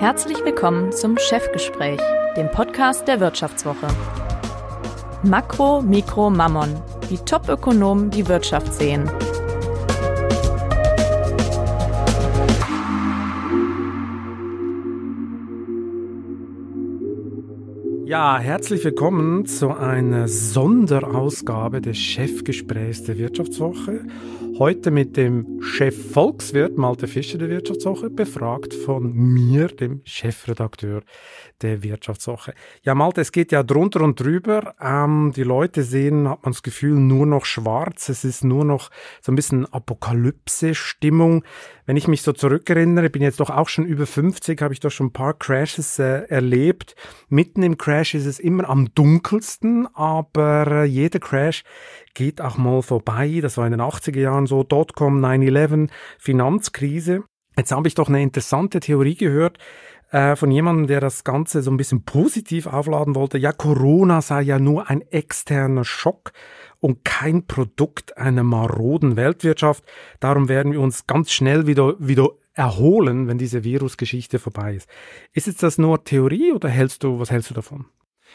Herzlich willkommen zum Chefgespräch, dem Podcast der Wirtschaftswoche. Makro, Mikro, Mammon. Wie Topökonomen die Wirtschaft sehen. Ja, herzlich willkommen zu einer Sonderausgabe des Chefgesprächs der Wirtschaftswoche. Heute mit dem Chef Volkswirt, Malte Fischer der Wirtschaftswoche, befragt von mir, dem Chefredakteur der Wirtschaftswoche. Ja, Malte, es geht ja drunter und drüber. Ähm, die Leute sehen, hat man das Gefühl, nur noch schwarz. Es ist nur noch so ein bisschen Apokalypse-Stimmung. Wenn ich mich so zurückerinnere, bin jetzt doch auch schon über 50, habe ich doch schon ein paar Crashes äh, erlebt. Mitten im Crash ist es immer am dunkelsten, aber jeder Crash geht auch mal vorbei. Das war in den 80er Jahren so, Dotcom, 9-11, Finanzkrise. Jetzt habe ich doch eine interessante Theorie gehört äh, von jemandem, der das Ganze so ein bisschen positiv aufladen wollte. Ja, Corona sei ja nur ein externer Schock und kein Produkt einer maroden Weltwirtschaft. Darum werden wir uns ganz schnell wieder, wieder erholen, wenn diese Virusgeschichte vorbei ist. Ist jetzt das nur Theorie oder hältst du, was hältst du davon?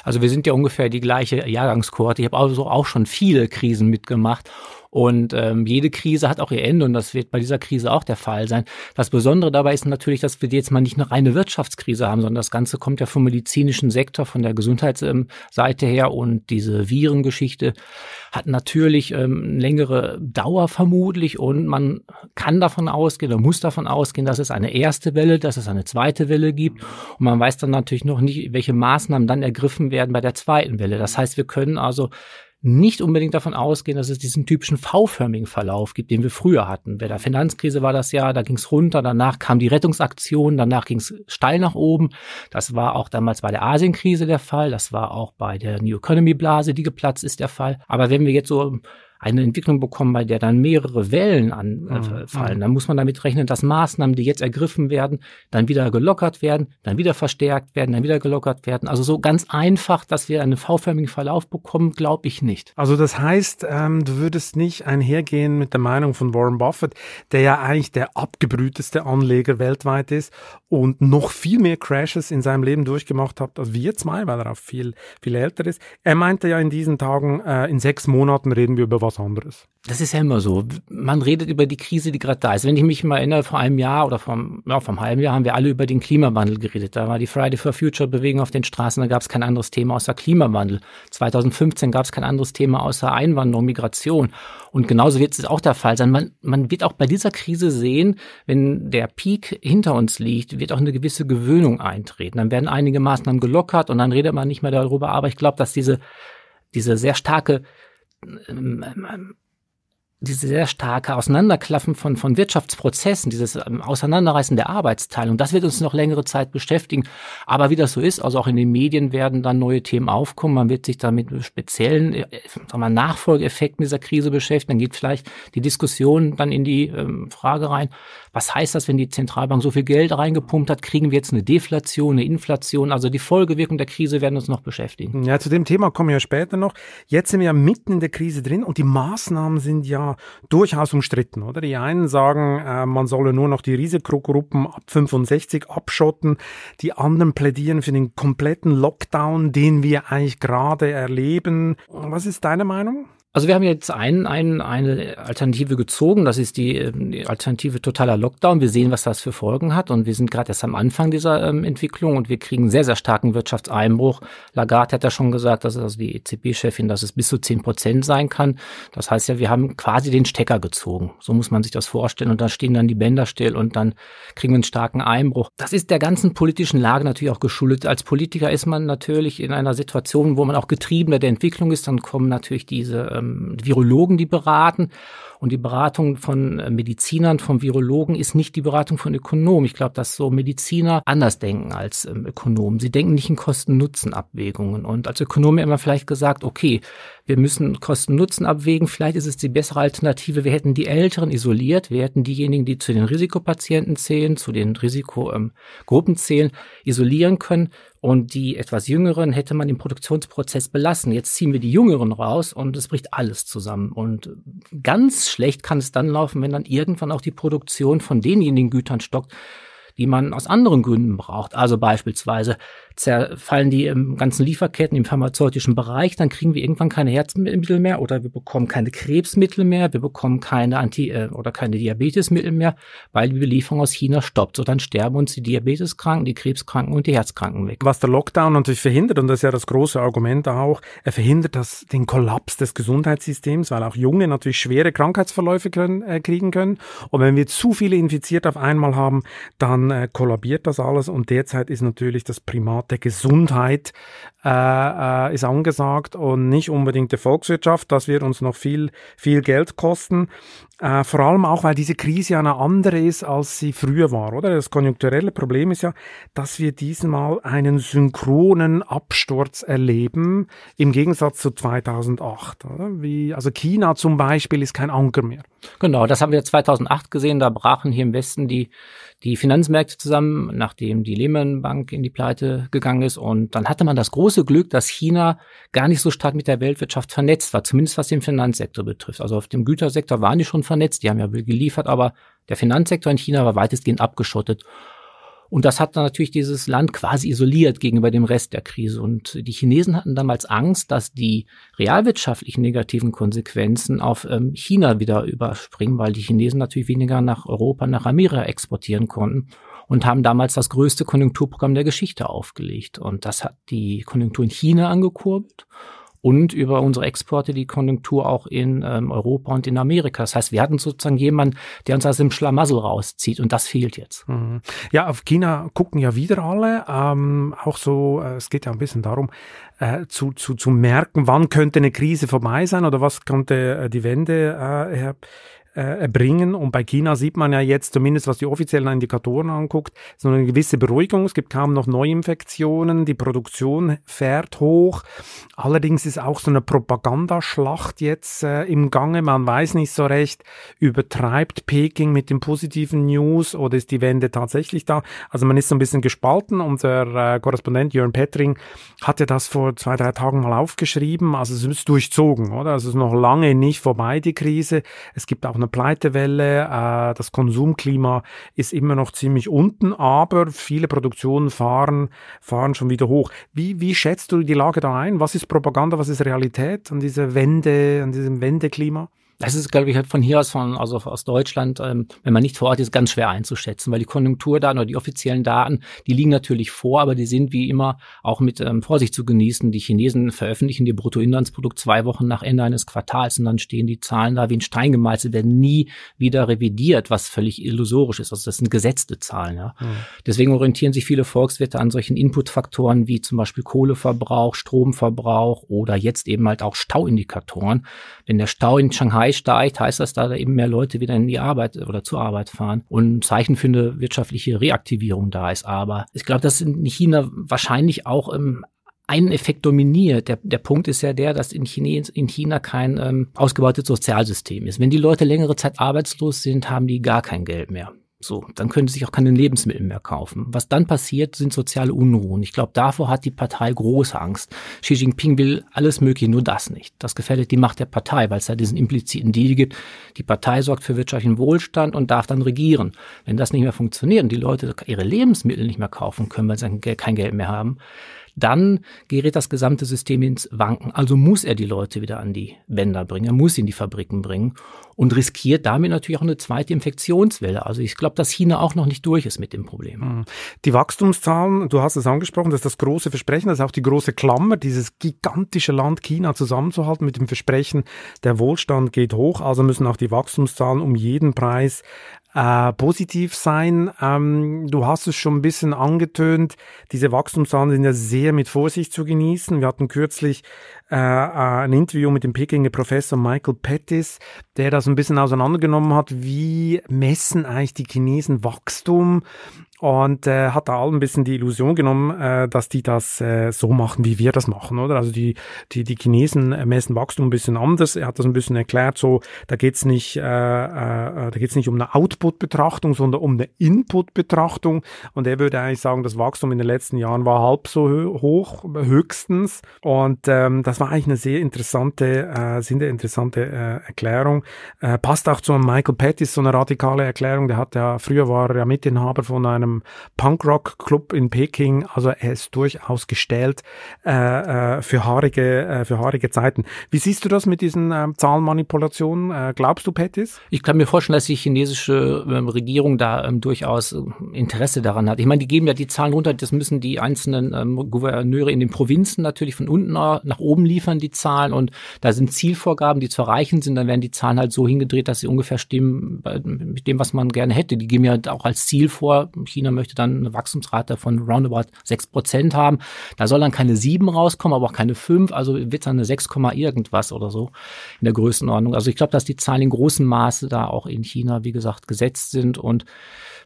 Also wir sind ja ungefähr die gleiche Jahrgangskohorte. Ich habe also auch schon viele Krisen mitgemacht und ähm, jede Krise hat auch ihr Ende und das wird bei dieser Krise auch der Fall sein. Das Besondere dabei ist natürlich, dass wir jetzt mal nicht eine reine Wirtschaftskrise haben, sondern das Ganze kommt ja vom medizinischen Sektor, von der Gesundheitsseite ähm, her und diese Virengeschichte hat natürlich ähm, längere Dauer vermutlich und man kann davon ausgehen oder muss davon ausgehen, dass es eine erste Welle, dass es eine zweite Welle gibt und man weiß dann natürlich noch nicht, welche Maßnahmen dann ergriffen werden bei der zweiten Welle. Das heißt, wir können also nicht unbedingt davon ausgehen, dass es diesen typischen V-förmigen Verlauf gibt, den wir früher hatten. Bei der Finanzkrise war das ja, da ging es runter, danach kam die Rettungsaktion, danach ging es steil nach oben. Das war auch damals bei der Asienkrise der Fall, das war auch bei der New Economy Blase, die geplatzt ist, der Fall. Aber wenn wir jetzt so eine Entwicklung bekommen, bei der dann mehrere Wellen anfallen. Äh, mhm. mhm. Dann muss man damit rechnen, dass Maßnahmen, die jetzt ergriffen werden, dann wieder gelockert werden, dann wieder verstärkt werden, dann wieder gelockert werden. Also so ganz einfach, dass wir einen V-förmigen Verlauf bekommen, glaube ich nicht. Also das heißt, ähm, du würdest nicht einhergehen mit der Meinung von Warren Buffett, der ja eigentlich der abgebrühteste Anleger weltweit ist und noch viel mehr Crashes in seinem Leben durchgemacht hat als wir zwei, weil er auch viel, viel älter ist. Er meinte ja in diesen Tagen, äh, in sechs Monaten reden wir über was anderes. Das ist ja immer so. Man redet über die Krise, die gerade da ist. Wenn ich mich mal erinnere, vor einem Jahr oder vom, ja, vom halben Jahr haben wir alle über den Klimawandel geredet. Da war die Friday for Future Bewegung auf den Straßen, da gab es kein anderes Thema außer Klimawandel. 2015 gab es kein anderes Thema außer Einwanderung, Migration. Und genauso wird es auch der Fall sein. Man, man wird auch bei dieser Krise sehen, wenn der Peak hinter uns liegt, wird auch eine gewisse Gewöhnung eintreten. Dann werden einige Maßnahmen gelockert und dann redet man nicht mehr darüber. Aber ich glaube, dass diese, diese sehr starke 慢慢。diese sehr starke Auseinanderklaffen von, von Wirtschaftsprozessen, dieses ähm, Auseinanderreißen der Arbeitsteilung, das wird uns noch längere Zeit beschäftigen. Aber wie das so ist, also auch in den Medien werden dann neue Themen aufkommen. Man wird sich da mit speziellen äh, sagen wir, Nachfolgeeffekten dieser Krise beschäftigen. Dann geht vielleicht die Diskussion dann in die ähm, Frage rein, was heißt das, wenn die Zentralbank so viel Geld reingepumpt hat? Kriegen wir jetzt eine Deflation, eine Inflation? Also die Folgewirkung der Krise werden uns noch beschäftigen. Ja, zu dem Thema kommen wir später noch. Jetzt sind wir ja mitten in der Krise drin und die Maßnahmen sind ja durchaus umstritten, oder? Die einen sagen, äh, man solle nur noch die Risikogruppen ab 65 abschotten. Die anderen plädieren für den kompletten Lockdown, den wir eigentlich gerade erleben. Was ist deine Meinung? Also wir haben jetzt ein, ein, eine Alternative gezogen, das ist die, ähm, die Alternative totaler Lockdown. Wir sehen, was das für Folgen hat und wir sind gerade erst am Anfang dieser ähm, Entwicklung und wir kriegen sehr, sehr starken Wirtschaftseinbruch. Lagarde hat ja schon gesagt, dass also die EZB-Chefin, dass es bis zu zehn Prozent sein kann. Das heißt ja, wir haben quasi den Stecker gezogen. So muss man sich das vorstellen und da stehen dann die Bänder still und dann kriegen wir einen starken Einbruch. Das ist der ganzen politischen Lage natürlich auch geschuldet. Als Politiker ist man natürlich in einer Situation, wo man auch getriebener der Entwicklung ist, dann kommen natürlich diese ähm, ähm, Virologen, die beraten. Und die Beratung von äh, Medizinern, von Virologen ist nicht die Beratung von Ökonomen. Ich glaube, dass so Mediziner anders denken als ähm, Ökonomen. Sie denken nicht in Kosten-Nutzen-Abwägungen. Und als Ökonomen wir vielleicht gesagt, okay, wir müssen Kosten-Nutzen abwägen. Vielleicht ist es die bessere Alternative. Wir hätten die Älteren isoliert. Wir hätten diejenigen, die zu den Risikopatienten zählen, zu den Risikogruppen ähm, zählen, isolieren können. Und die etwas Jüngeren hätte man im Produktionsprozess belassen. Jetzt ziehen wir die Jüngeren raus und es bricht alles zusammen. Und ganz schlecht kann es dann laufen, wenn dann irgendwann auch die Produktion von denjenigen Gütern stockt, die man aus anderen Gründen braucht. Also beispielsweise zerfallen die ganzen Lieferketten im pharmazeutischen Bereich, dann kriegen wir irgendwann keine Herzmittel mehr oder wir bekommen keine Krebsmittel mehr, wir bekommen keine Anti- äh, oder keine Diabetesmittel mehr, weil die Belieferung aus China stoppt. So dann sterben uns die Diabeteskranken, die Krebskranken und die Herzkranken weg. Was der Lockdown natürlich verhindert, und das ist ja das große Argument auch, er verhindert das, den Kollaps des Gesundheitssystems, weil auch Junge natürlich schwere Krankheitsverläufe können, äh, kriegen können. Und wenn wir zu viele infiziert auf einmal haben, dann dann äh, kollabiert das alles und derzeit ist natürlich das Primat der Gesundheit äh, äh ist angesagt und nicht unbedingt der Volkswirtschaft. Das wird uns noch viel, viel Geld kosten. Äh, vor allem auch, weil diese Krise ja eine andere ist, als sie früher war, oder? Das konjunkturelle Problem ist ja, dass wir diesmal einen synchronen Absturz erleben, im Gegensatz zu 2008. Oder? Wie, also China zum Beispiel ist kein Anker mehr. Genau, das haben wir 2008 gesehen. Da brachen hier im Westen die, die Finanzmärkte zusammen, nachdem die Lehman Bank in die Pleite gegangen ist. Und dann hatte man das große Glück, dass China gar nicht so stark mit der Weltwirtschaft vernetzt war, zumindest was den Finanzsektor betrifft. Also auf dem Gütersektor waren die schon vernetzt, die haben ja geliefert, aber der Finanzsektor in China war weitestgehend abgeschottet. Und das hat dann natürlich dieses Land quasi isoliert gegenüber dem Rest der Krise. Und die Chinesen hatten damals Angst, dass die realwirtschaftlichen negativen Konsequenzen auf ähm, China wieder überspringen, weil die Chinesen natürlich weniger nach Europa, nach Amerika exportieren konnten und haben damals das größte Konjunkturprogramm der Geschichte aufgelegt. Und das hat die Konjunktur in China angekurbelt und über unsere Exporte die Konjunktur auch in ähm, Europa und in Amerika. Das heißt, wir hatten sozusagen jemanden, der uns aus dem Schlamassel rauszieht und das fehlt jetzt. Mhm. Ja, auf China gucken ja wieder alle. Ähm, auch so, äh, es geht ja ein bisschen darum, äh, zu, zu, zu merken, wann könnte eine Krise vorbei sein oder was könnte äh, die Wende äh, äh, erbringen. Und bei China sieht man ja jetzt, zumindest was die offiziellen Indikatoren anguckt, so eine gewisse Beruhigung. Es gibt kaum noch Neuinfektionen, die Produktion fährt hoch. Allerdings ist auch so eine Propagandaschlacht jetzt äh, im Gange. Man weiß nicht so recht, übertreibt Peking mit den positiven News oder ist die Wende tatsächlich da? Also man ist so ein bisschen gespalten. Unser äh, Korrespondent Jörn Petring hatte das vor zwei, drei Tagen mal aufgeschrieben. Also es ist durchzogen, oder? Also es ist noch lange nicht vorbei, die Krise. Es gibt auch noch einer Pleitewelle. Äh, das Konsumklima ist immer noch ziemlich unten, aber viele Produktionen fahren, fahren schon wieder hoch. Wie, wie schätzt du die Lage da ein? Was ist Propaganda, was ist Realität an dieser Wende, an diesem Wendeklima? das ist, glaube ich, von hier aus, von, also aus Deutschland, ähm, wenn man nicht vor Ort ist, ganz schwer einzuschätzen, weil die Konjunkturdaten oder die offiziellen Daten, die liegen natürlich vor, aber die sind wie immer auch mit ähm, Vorsicht zu genießen. Die Chinesen veröffentlichen ihr Bruttoinlandsprodukt zwei Wochen nach Ende eines Quartals und dann stehen die Zahlen da wie ein Stein gemeißelt, werden nie wieder revidiert, was völlig illusorisch ist. Also das sind gesetzte Zahlen. Ja. Mhm. Deswegen orientieren sich viele Volkswirte an solchen Inputfaktoren wie zum Beispiel Kohleverbrauch, Stromverbrauch oder jetzt eben halt auch Stauindikatoren. Wenn der Stau in Shanghai co steigt, heißt das, da eben mehr Leute wieder in die Arbeit oder zur Arbeit fahren und ein Zeichen für eine wirtschaftliche Reaktivierung da ist. Aber ich glaube, dass in China wahrscheinlich auch ähm, einen Effekt dominiert. Der, der Punkt ist ja der, dass in, Chines, in China kein ähm, ausgebautes Sozialsystem ist. Wenn die Leute längere Zeit arbeitslos sind, haben die gar kein Geld mehr. So, dann können sie sich auch keine Lebensmittel mehr kaufen. Was dann passiert, sind soziale Unruhen. Ich glaube, davor hat die Partei große Angst. Xi Jinping will alles Mögliche, nur das nicht. Das gefährdet die Macht der Partei, weil es da diesen impliziten Deal gibt. Die Partei sorgt für wirtschaftlichen Wohlstand und darf dann regieren. Wenn das nicht mehr funktioniert und die Leute ihre Lebensmittel nicht mehr kaufen können, weil sie kein Geld mehr haben, dann gerät das gesamte System ins Wanken. Also muss er die Leute wieder an die Bänder bringen, er muss sie in die Fabriken bringen und riskiert damit natürlich auch eine zweite Infektionswelle. Also ich glaube, dass China auch noch nicht durch ist mit dem Problem. Hm. Die Wachstumszahlen, du hast es angesprochen, das ist das große Versprechen, das also ist auch die große Klammer, dieses gigantische Land China zusammenzuhalten mit dem Versprechen, der Wohlstand geht hoch, also müssen auch die Wachstumszahlen um jeden Preis äh, positiv sein. Ähm, du hast es schon ein bisschen angetönt. Diese Wachstumszahlen sind ja sehr mit Vorsicht zu genießen. Wir hatten kürzlich äh, äh ein Interview mit dem Pekinger Professor Michael Pettis, der das ein bisschen auseinandergenommen hat. Wie messen eigentlich die Chinesen Wachstum? und äh, hat da allen ein bisschen die Illusion genommen, äh, dass die das äh, so machen, wie wir das machen, oder? Also die, die, die Chinesen messen Wachstum ein bisschen anders. Er hat das ein bisschen erklärt, so da geht's nicht, äh, äh, da geht's nicht um eine Output-Betrachtung, sondern um eine Input-Betrachtung. Und er würde eigentlich sagen, das Wachstum in den letzten Jahren war halb so hö hoch, höchstens. Und ähm, das war eigentlich eine sehr interessante, äh, sind interessante äh, Erklärung. Äh, passt auch zu Michael Pettis, so eine radikale Erklärung. Der hat ja früher war er ja Mitinhaber von einer einem Punkrock-Club in Peking. Also er ist durchaus gestellt äh, äh, für, haarige, äh, für haarige Zeiten. Wie siehst du das mit diesen ähm, Zahlenmanipulationen? Äh, glaubst du, Pettis? Ich kann mir vorstellen, dass die chinesische ähm, Regierung da ähm, durchaus ähm, Interesse daran hat. Ich meine, die geben ja die Zahlen runter, das müssen die einzelnen ähm, Gouverneure in den Provinzen natürlich von unten äh, nach oben liefern, die Zahlen. Und da sind Zielvorgaben, die zu erreichen sind, dann werden die Zahlen halt so hingedreht, dass sie ungefähr stimmen mit dem, was man gerne hätte. Die geben ja auch als Ziel vor, China möchte dann eine Wachstumsrate von roundabout 6 Prozent haben. Da soll dann keine 7 rauskommen, aber auch keine 5. Also wird dann eine 6, irgendwas oder so in der Größenordnung. Also ich glaube, dass die Zahlen in großem Maße da auch in China, wie gesagt, gesetzt sind und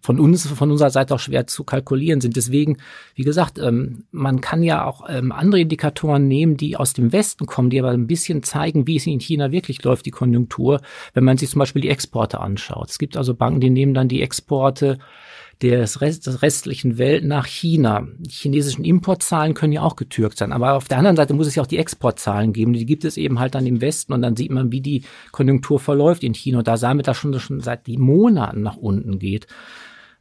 von uns, von unserer Seite auch schwer zu kalkulieren sind. Deswegen, wie gesagt, ähm, man kann ja auch ähm, andere Indikatoren nehmen, die aus dem Westen kommen, die aber ein bisschen zeigen, wie es in China wirklich läuft, die Konjunktur, wenn man sich zum Beispiel die Exporte anschaut. Es gibt also Banken, die nehmen dann die Exporte des, Rest, des restlichen Welt nach China. Die chinesischen Importzahlen können ja auch getürkt sein, aber auf der anderen Seite muss es ja auch die Exportzahlen geben. Die gibt es eben halt dann im Westen und dann sieht man, wie die Konjunktur verläuft in China. Und da sah man das schon, schon seit Monaten nach unten geht.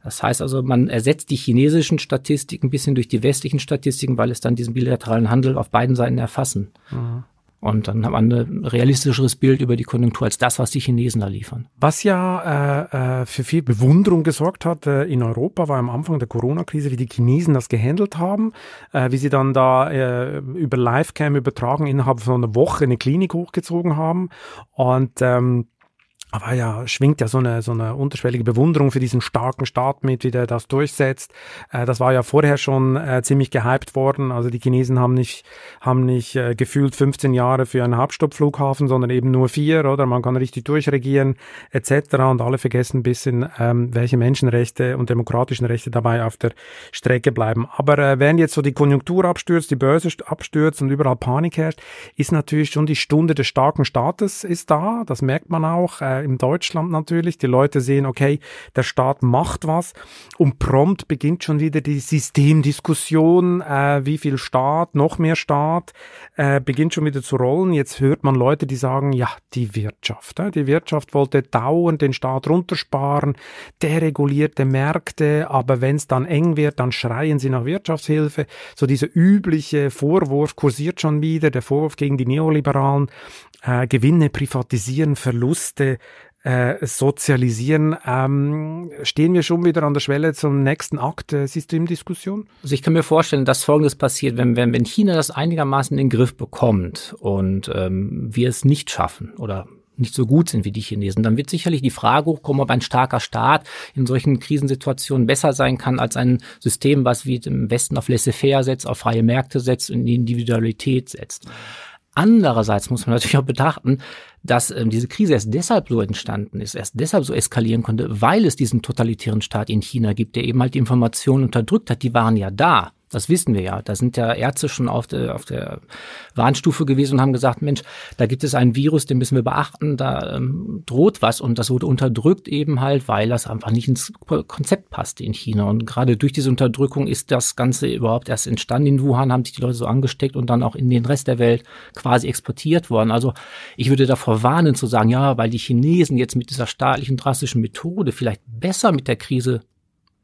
Das heißt also, man ersetzt die chinesischen Statistiken ein bisschen durch die westlichen Statistiken, weil es dann diesen bilateralen Handel auf beiden Seiten erfassen. Mhm. Und dann haben wir ein realistischeres Bild über die Konjunktur als das, was die Chinesen da liefern. Was ja äh, äh, für viel Bewunderung gesorgt hat äh, in Europa, war am Anfang der Corona-Krise, wie die Chinesen das gehandelt haben, äh, wie sie dann da äh, über Livecam übertragen innerhalb von einer Woche eine Klinik hochgezogen haben. Und ähm, aber ja, schwingt ja so eine, so eine unterschwellige Bewunderung für diesen starken Staat mit, wie der das durchsetzt. Äh, das war ja vorher schon äh, ziemlich gehypt worden. Also die Chinesen haben nicht, haben nicht äh, gefühlt 15 Jahre für einen Hauptstoppflughafen, sondern eben nur vier, oder? Man kann richtig durchregieren, etc. Und alle vergessen ein bisschen, ähm, welche Menschenrechte und demokratischen Rechte dabei auf der Strecke bleiben. Aber äh, während jetzt so die Konjunktur abstürzt, die Börse abstürzt und überall Panik herrscht, ist natürlich schon die Stunde des starken Staates ist da. Das merkt man auch. Äh, äh, in Deutschland natürlich. Die Leute sehen, okay, der Staat macht was und prompt beginnt schon wieder die Systemdiskussion, äh, wie viel Staat, noch mehr Staat, äh, beginnt schon wieder zu rollen. Jetzt hört man Leute, die sagen, ja, die Wirtschaft, äh, die Wirtschaft wollte dauernd den Staat runtersparen, deregulierte Märkte, aber wenn es dann eng wird, dann schreien sie nach Wirtschaftshilfe. So dieser übliche Vorwurf kursiert schon wieder, der Vorwurf gegen die Neoliberalen äh, Gewinne privatisieren, Verluste äh, sozialisieren. Ähm, stehen wir schon wieder an der Schwelle zum nächsten Akt äh, Systemdiskussion? Also ich kann mir vorstellen, dass Folgendes passiert, wenn, wenn, wenn China das einigermaßen in den Griff bekommt und ähm, wir es nicht schaffen oder nicht so gut sind wie die Chinesen, dann wird sicherlich die Frage hochkommen, ob ein starker Staat in solchen Krisensituationen besser sein kann als ein System, was wie im Westen auf Laissez-faire setzt, auf freie Märkte setzt und in Individualität setzt. Andererseits muss man natürlich auch betrachten, dass ähm, diese Krise erst deshalb so entstanden ist, erst deshalb so eskalieren konnte, weil es diesen totalitären Staat in China gibt, der eben halt die Informationen unterdrückt hat. Die waren ja da. Das wissen wir ja. Da sind ja Ärzte schon auf der, auf der Warnstufe gewesen und haben gesagt, Mensch, da gibt es ein Virus, den müssen wir beachten, da ähm, droht was und das wurde unterdrückt eben halt, weil das einfach nicht ins Konzept passte in China. Und gerade durch diese Unterdrückung ist das Ganze überhaupt erst entstanden. In Wuhan haben sich die Leute so angesteckt und dann auch in den Rest der Welt quasi exportiert worden. Also ich würde davor warnen zu sagen, ja, weil die Chinesen jetzt mit dieser staatlichen drastischen Methode vielleicht besser mit der Krise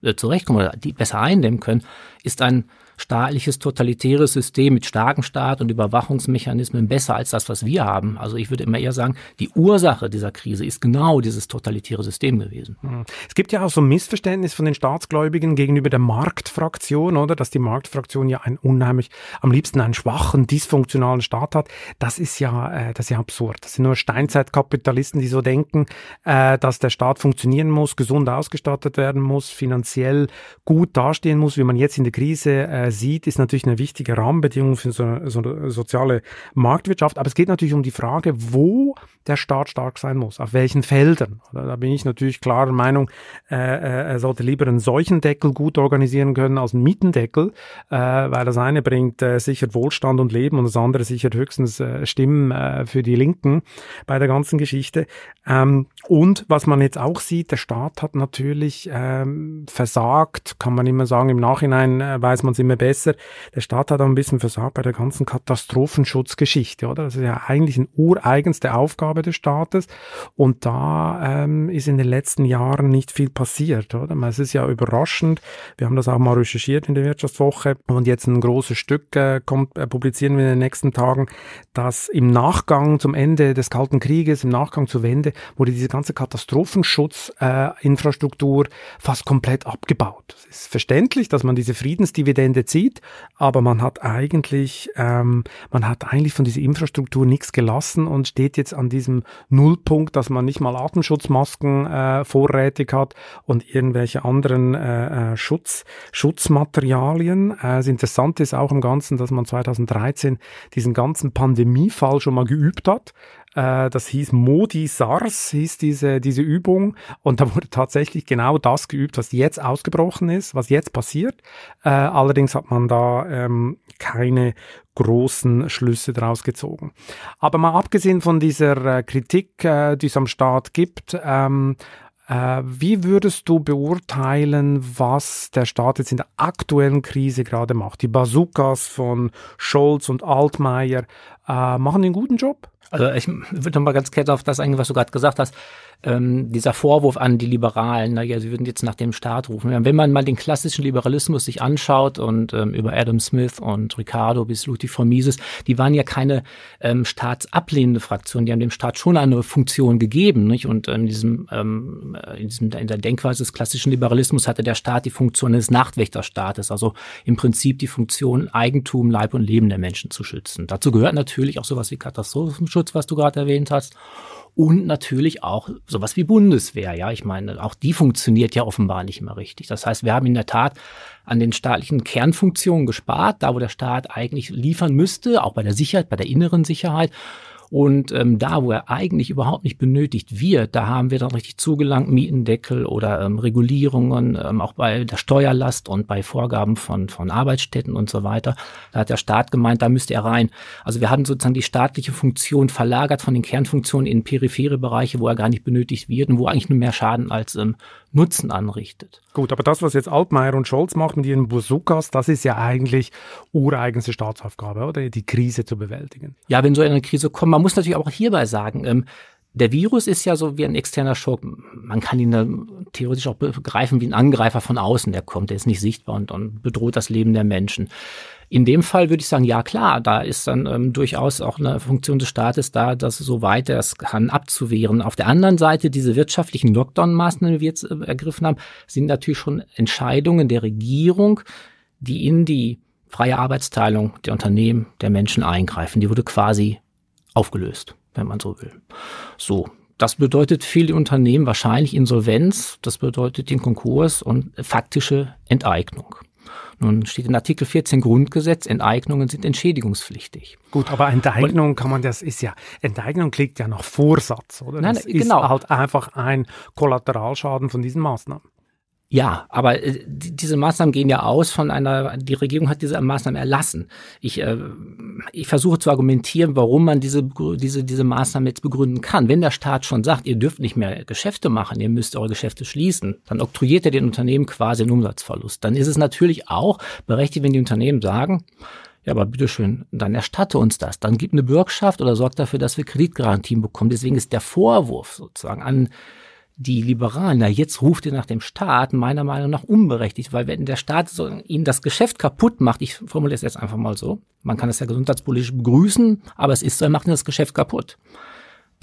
äh, zurechtkommen oder die besser eindämmen können, ist ein staatliches totalitäres System mit starken Staat und Überwachungsmechanismen besser als das, was wir haben. Also ich würde immer eher sagen, die Ursache dieser Krise ist genau dieses totalitäre System gewesen. Hm. Es gibt ja auch so ein Missverständnis von den Staatsgläubigen gegenüber der Marktfraktion, oder? Dass die Marktfraktion ja ein unheimlich, am liebsten einen schwachen, dysfunktionalen Staat hat. Das ist ja, äh, das ist ja absurd. Das sind nur Steinzeitkapitalisten, die so denken, äh, dass der Staat funktionieren muss, gesund ausgestattet werden muss, finanziell gut dastehen muss, wie man jetzt in der Krise äh, sieht, ist natürlich eine wichtige Rahmenbedingung für so eine, so eine, soziale Marktwirtschaft. Aber es geht natürlich um die Frage, wo der Staat stark sein muss, auf welchen Feldern. Da, bin ich natürlich klarer Meinung, äh, äh er sollte lieber einen Seuchendeckel gut organisieren können als einen Mietendeckel, äh, weil das eine bringt äh, sicher Wohlstand und Leben und das andere sichert höchstens äh, Stimmen äh, für die Linken bei der ganzen Geschichte. Ähm, und was man jetzt auch sieht, der Staat hat natürlich ähm, versagt, kann man immer sagen, im Nachhinein äh, weiß man es immer Sinne besser. Der Staat hat auch ein bisschen versagt bei der ganzen Katastrophenschutzgeschichte, oder? Das ist ja eigentlich eine ureigenste Aufgabe des Staates. Und da ähm, ist in den letzten Jahren nicht viel passiert, oder? Es ist ja überraschend. Wir haben das auch mal recherchiert in der Wirtschaftswoche. Und jetzt ein großes Stück äh, kommt, äh, publizieren wir in den nächsten Tagen, dass im Nachgang zum Ende des Kalten Krieges, im Nachgang zur Wende, wurde diese ganze Katastrophenschutzinfrastruktur äh, fast komplett abgebaut. Es ist verständlich, dass man diese Friedensdividende bezieht, aber man hat eigentlich, ähm, man hat eigentlich von dieser Infrastruktur nichts gelassen und steht jetzt an diesem Nullpunkt, dass man nicht mal Atemschutzmasken äh, vorrätig hat und irgendwelche anderen äh, äh Schutz, Schutzmaterialien. Äh, das Interessante ist auch im Ganzen, dass man 2013 diesen ganzen Pandemiefall schon mal geübt hat. Äh, das hieß Modi SARS, hieß diese, diese Übung. Und da wurde tatsächlich genau das geübt, was jetzt ausgebrochen ist, was jetzt passiert. Äh, allerdings hat man da ähm, keine großen Schlüsse daraus gezogen. Aber mal abgesehen von dieser äh, Kritik, äh, die es am Staat gibt, ähm, äh, wie würdest du beurteilen, was der Staat jetzt in der aktuellen Krise gerade macht? Die Bazookas von Scholz und Altmaier, äh, machen den guten Job. Also ich würde nochmal ganz kurz auf das eingehen, was du gerade gesagt hast. Ähm, dieser Vorwurf an die Liberalen, naja, sie würden jetzt nach dem Staat rufen. Wenn man mal den klassischen Liberalismus sich anschaut und ähm, über Adam Smith und Ricardo bis Luthi von Mises, die waren ja keine ähm, staatsablehnende Fraktion, die haben dem Staat schon eine Funktion gegeben. Nicht? Und in, diesem, ähm, in, diesem, in der Denkweise des klassischen Liberalismus hatte der Staat die Funktion des Nachtwächterstaates, also im Prinzip die Funktion, Eigentum, Leib und Leben der Menschen zu schützen. Dazu gehört natürlich natürlich auch sowas wie Katastrophenschutz, was du gerade erwähnt hast. Und natürlich auch sowas wie Bundeswehr. Ja, ich meine, auch die funktioniert ja offenbar nicht mehr richtig. Das heißt, wir haben in der Tat an den staatlichen Kernfunktionen gespart, da wo der Staat eigentlich liefern müsste, auch bei der Sicherheit, bei der inneren Sicherheit. Und ähm, da, wo er eigentlich überhaupt nicht benötigt wird, da haben wir dann richtig zugelangt, Mietendeckel oder ähm, Regulierungen, ähm, auch bei der Steuerlast und bei Vorgaben von, von Arbeitsstätten und so weiter. Da hat der Staat gemeint, da müsste er rein. Also wir hatten sozusagen die staatliche Funktion verlagert von den Kernfunktionen in periphere Bereiche, wo er gar nicht benötigt wird und wo eigentlich nur mehr Schaden als ähm, Nutzen anrichtet. Gut, aber das, was jetzt Altmaier und Scholz machen mit ihren Bazookas, das ist ja eigentlich ureigenste Staatsaufgabe, oder? Die Krise zu bewältigen. Ja, wenn so eine Krise kommt, man muss natürlich auch hierbei sagen, ähm, der Virus ist ja so wie ein externer Schock. Man kann ihn theoretisch auch begreifen wie ein Angreifer von außen, der kommt, der ist nicht sichtbar und, und bedroht das Leben der Menschen. In dem Fall würde ich sagen, ja klar, da ist dann ähm, durchaus auch eine Funktion des Staates da, das so weit es kann abzuwehren. Auf der anderen Seite, diese wirtschaftlichen Lockdown-Maßnahmen, die wir jetzt äh, ergriffen haben, sind natürlich schon Entscheidungen der Regierung, die in die freie Arbeitsteilung der Unternehmen, der Menschen eingreifen. Die wurde quasi aufgelöst, wenn man so will. So, das bedeutet viele Unternehmen wahrscheinlich Insolvenz, das bedeutet den Konkurs und faktische Enteignung. Nun steht in Artikel 14 Grundgesetz, Enteignungen sind entschädigungspflichtig. Gut, aber Enteignung kann man, das ist ja, Enteignung klingt ja nach Vorsatz, oder? Nein, das genau. ist halt einfach ein Kollateralschaden von diesen Maßnahmen. Ja, aber äh, diese Maßnahmen gehen ja aus von einer, die Regierung hat diese Maßnahmen erlassen. Ich, äh, ich versuche zu argumentieren, warum man diese, diese, diese Maßnahmen jetzt begründen kann. Wenn der Staat schon sagt, ihr dürft nicht mehr Geschäfte machen, ihr müsst eure Geschäfte schließen, dann oktroyiert er den Unternehmen quasi einen Umsatzverlust. Dann ist es natürlich auch berechtigt, wenn die Unternehmen sagen, ja, aber bitteschön, dann erstatte uns das. Dann gib eine Bürgschaft oder sorg dafür, dass wir Kreditgarantien bekommen. Deswegen ist der Vorwurf sozusagen an die Liberalen, na jetzt ruft ihr nach dem Staat, meiner Meinung nach unberechtigt, weil wenn der Staat so ihnen das Geschäft kaputt macht, ich formuliere es jetzt einfach mal so, man kann das ja gesundheitspolitisch begrüßen, aber es ist so, er macht ihnen das Geschäft kaputt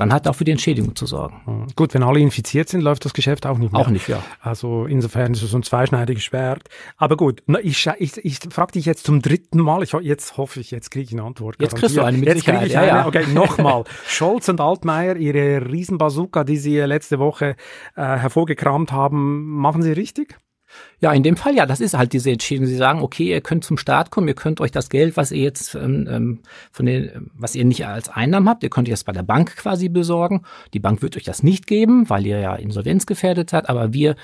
dann hat er auch für die Entschädigung zu sorgen. Hm. Gut, wenn alle infiziert sind, läuft das Geschäft auch nicht mehr. Auch nicht, ja. Also insofern ist es ein zweischneidiges Schwert. Aber gut, ich, ich, ich frage dich jetzt zum dritten Mal. Ich, jetzt hoffe ich, jetzt kriege ich eine Antwort. Jetzt kriegst du eine mit Jetzt kriege ich eine. Ja, ja. Okay, nochmal. Scholz und Altmaier, ihre Riesenbazooka, die sie letzte Woche äh, hervorgekramt haben, machen sie richtig? Ja, in dem Fall ja, das ist halt diese Entscheidung. Sie sagen, okay, ihr könnt zum Staat kommen, ihr könnt euch das Geld, was ihr jetzt ähm, ähm, von den, was ihr nicht als Einnahmen habt, ihr könnt euch das bei der Bank quasi besorgen. Die Bank wird euch das nicht geben, weil ihr ja Insolvenz gefährdet seid, aber wir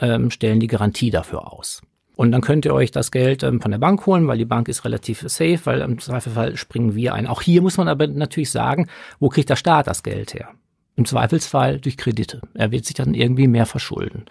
ähm, stellen die Garantie dafür aus. Und dann könnt ihr euch das Geld ähm, von der Bank holen, weil die Bank ist relativ safe, weil im Zweifelsfall springen wir ein. Auch hier muss man aber natürlich sagen, wo kriegt der Staat das Geld her? Im Zweifelsfall durch Kredite. Er wird sich dann irgendwie mehr verschulden.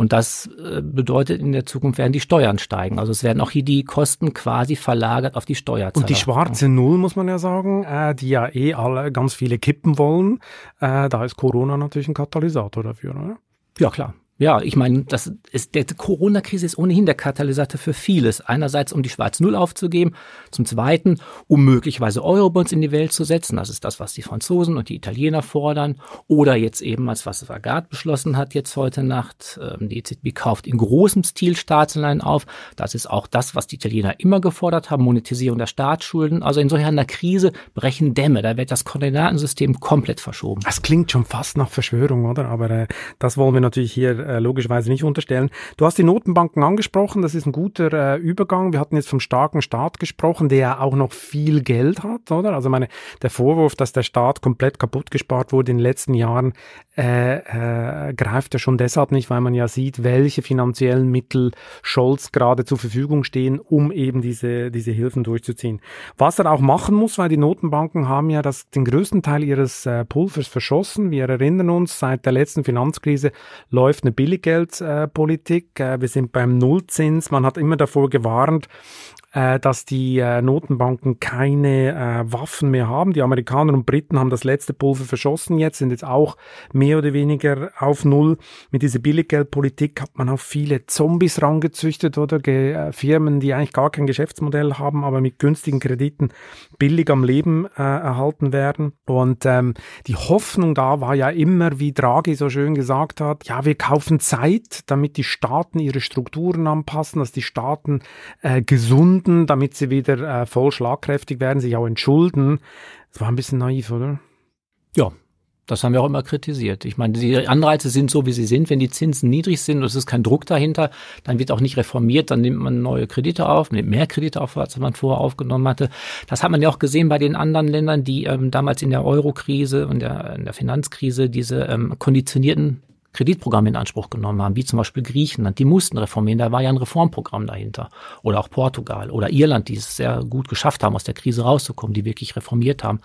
Und das äh, bedeutet, in der Zukunft werden die Steuern steigen. Also es werden auch hier die Kosten quasi verlagert auf die Steuerzahler. Und die schwarze Null, muss man ja sagen, äh, die ja eh alle ganz viele kippen wollen, äh, da ist Corona natürlich ein Katalysator dafür, oder? Ja, klar. Ja, ich meine, das ist, der Corona-Krise ist ohnehin der Katalysator für vieles. Einerseits, um die schwarze Null aufzugeben. Zum Zweiten, um möglicherweise Eurobonds in die Welt zu setzen. Das ist das, was die Franzosen und die Italiener fordern. Oder jetzt eben, als was Vagard beschlossen hat, jetzt heute Nacht. Ähm, die EZB kauft in großem Stil Staatsanleihen auf. Das ist auch das, was die Italiener immer gefordert haben. Monetisierung der Staatsschulden. Also in solch einer Krise brechen Dämme. Da wird das Koordinatensystem komplett verschoben. Das klingt schon fast nach Verschwörung, oder? Aber äh, das wollen wir natürlich hier äh, äh, logischerweise nicht unterstellen. Du hast die Notenbanken angesprochen, das ist ein guter äh, Übergang. Wir hatten jetzt vom starken Staat gesprochen, der ja auch noch viel Geld hat, oder? Also meine, der Vorwurf, dass der Staat komplett kaputt gespart wurde in den letzten Jahren, äh, äh, greift ja schon deshalb nicht, weil man ja sieht, welche finanziellen Mittel Scholz gerade zur Verfügung stehen, um eben diese, diese Hilfen durchzuziehen. Was er auch machen muss, weil die Notenbanken haben ja das, den größten Teil ihres äh, Pulvers verschossen. Wir erinnern uns, seit der letzten Finanzkrise läuft eine Billiggeldpolitik. Äh, wir sind beim Nullzins. Man hat immer davor gewarnt, äh, dass die äh, Notenbanken keine Waffen mehr haben. Die Amerikaner und Briten haben das letzte Pulver verschossen jetzt, sind jetzt auch mehr oder weniger auf Null. Mit dieser Billiggeldpolitik hat man auch viele Zombies rangezüchtet oder Firmen, die eigentlich gar kein Geschäftsmodell haben, aber mit günstigen Krediten billig am Leben äh, erhalten werden. Und ähm, die Hoffnung da war ja immer, wie Draghi so schön gesagt hat, ja, wir kaufen Zeit, damit die Staaten ihre Strukturen anpassen, dass die Staaten äh, gesunden, damit sie wieder äh, voll schlagkräftig werden, sich auch entschulden. Das war ein bisschen naiv, oder? Ja, das haben wir auch immer kritisiert. Ich meine, die Anreize sind so, wie sie sind. Wenn die Zinsen niedrig sind und es ist kein Druck dahinter, dann wird auch nicht reformiert, dann nimmt man neue Kredite auf, nimmt mehr Kredite auf, als man vorher aufgenommen hatte. Das hat man ja auch gesehen bei den anderen Ländern, die ähm, damals in der Euro-Krise und der, in der Finanzkrise diese ähm, konditionierten Kreditprogramme in Anspruch genommen haben, wie zum Beispiel Griechenland. Die mussten reformieren, da war ja ein Reformprogramm dahinter. Oder auch Portugal oder Irland, die es sehr gut geschafft haben, aus der Krise rauszukommen, die wirklich reformiert haben.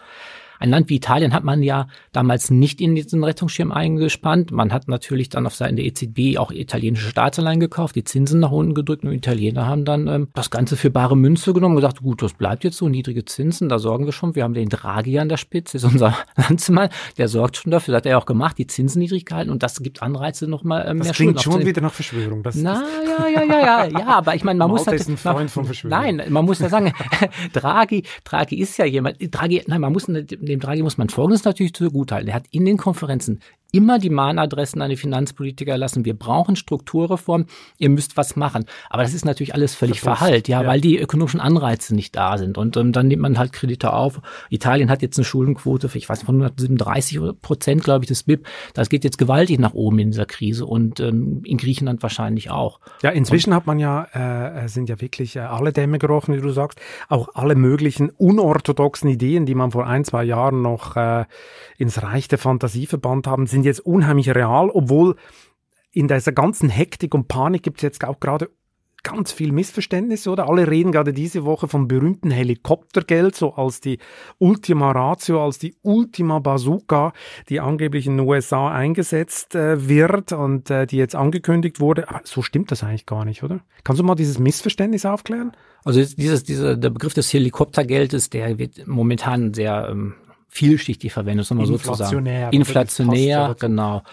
Ein Land wie Italien hat man ja damals nicht in diesen Rettungsschirm eingespannt. Man hat natürlich dann auf Seiten der EZB auch italienische Staatsanleihen gekauft, die Zinsen nach unten gedrückt und Italiener haben dann ähm, das Ganze für bare Münze genommen und gesagt, gut, das bleibt jetzt so, niedrige Zinsen, da sorgen wir schon. Wir haben den Draghi an der Spitze, ist unser Landsmann, der sorgt schon dafür, das hat er auch gemacht, die Zinsen niedrig gehalten und das gibt Anreize nochmal ähm, das mehr Schulden. Das klingt schon wieder nach Verschwörung. Das Na, ja, ja, ja, ja, ja, aber ich meine, man muss halt natürlich... Freund von Verschwörung. Nein, man muss ja sagen, Draghi, Draghi ist ja jemand, Draghi, nein, man muss eine dem Draghi muss man Folgendes natürlich zugutehalten. Er hat in den Konferenzen immer die Mahnadressen an die Finanzpolitiker lassen. Wir brauchen Strukturreform. Ihr müsst was machen. Aber das ist natürlich alles völlig verhallt, ja, ja, weil die ökonomischen Anreize nicht da sind. Und ähm, dann nimmt man halt Kredite auf. Italien hat jetzt eine Schuldenquote für, ich weiß nicht, von 137 Prozent, glaube ich, des BIP. Das geht jetzt gewaltig nach oben in dieser Krise und ähm, in Griechenland wahrscheinlich auch. Ja, inzwischen und, hat man ja, äh, äh sind ja wirklich äh, alle Dämme gerochen, wie du sagst. Auch alle möglichen unorthodoxen Ideen, die man vor ein, zwei Jahren noch äh, ins Reich der Fantasie verbannt haben, sind jetzt unheimlich real, obwohl in dieser ganzen Hektik und Panik gibt es jetzt auch gerade ganz viel Missverständnisse, oder? Alle reden gerade diese Woche vom berühmten Helikoptergeld, so als die Ultima Ratio, als die Ultima Bazooka, die angeblich in den USA eingesetzt äh, wird und äh, die jetzt angekündigt wurde. Aber so stimmt das eigentlich gar nicht, oder? Kannst du mal dieses Missverständnis aufklären? Also dieses, dieser, der Begriff des Helikoptergeldes, der wird momentan sehr ähm, vielschichtig verwendet, um mal so zu sagen. Inflationär, genau.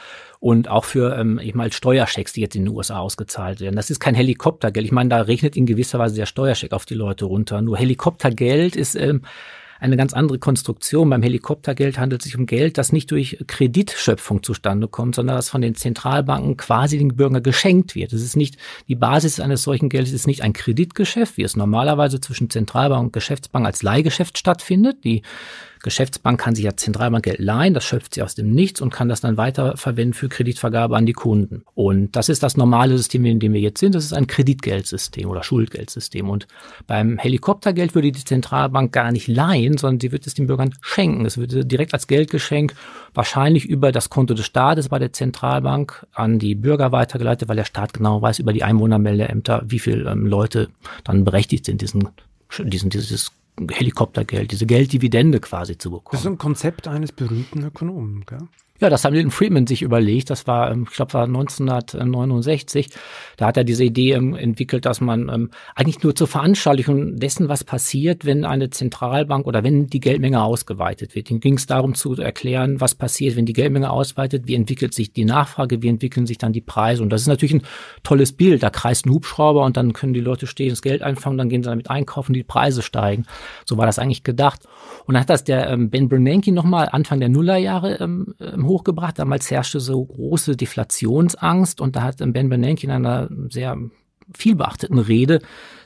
Und auch für ähm, ich als Steuerschecks, die jetzt in den USA ausgezahlt werden. Das ist kein Helikoptergeld. Ich meine, da regnet in gewisser Weise der Steuerscheck auf die Leute runter. Nur Helikoptergeld ist ähm, eine ganz andere Konstruktion. Beim Helikoptergeld handelt es sich um Geld, das nicht durch Kreditschöpfung zustande kommt, sondern das von den Zentralbanken quasi den Bürgern geschenkt wird. Es ist nicht, die Basis eines solchen Geldes ist nicht ein Kreditgeschäft, wie es normalerweise zwischen Zentralbank und Geschäftsbank als Leihgeschäft stattfindet. Die Geschäftsbank kann sich ja Zentralbankgeld leihen, das schöpft sie aus dem Nichts und kann das dann weiterverwenden für Kreditvergabe an die Kunden. Und das ist das normale System, in dem wir jetzt sind. Das ist ein Kreditgeldsystem oder Schuldgeldsystem. Und beim Helikoptergeld würde die Zentralbank gar nicht leihen, sondern sie wird es den Bürgern schenken. Es würde direkt als Geldgeschenk wahrscheinlich über das Konto des Staates bei der Zentralbank an die Bürger weitergeleitet, weil der Staat genau weiß über die Einwohnermeldeämter, wie viele ähm, Leute dann berechtigt sind, diesen, diesen, dieses Helikoptergeld, diese Gelddividende quasi zu bekommen. Das ist ein Konzept eines berühmten Ökonomen, gell? Ja, das haben Milton Friedman sich überlegt. Das war, ähm, ich glaube, war 1969. Da hat er diese Idee ähm, entwickelt, dass man ähm, eigentlich nur zur Veranschaulichung dessen, was passiert, wenn eine Zentralbank oder wenn die Geldmenge ausgeweitet wird. Ihm ging es darum zu erklären, was passiert, wenn die Geldmenge ausweitet, wie entwickelt sich die Nachfrage, wie entwickeln sich dann die Preise. Und das ist natürlich ein tolles Bild. Da kreist ein Hubschrauber und dann können die Leute stehen, das Geld einfangen, dann gehen sie damit einkaufen, die Preise steigen. So war das eigentlich gedacht. Und dann hat das der Ben Bernanke nochmal Anfang der Nullerjahre im hochgebracht. Damals herrschte so große Deflationsangst und da hat Ben Bernanke in einer sehr viel Rede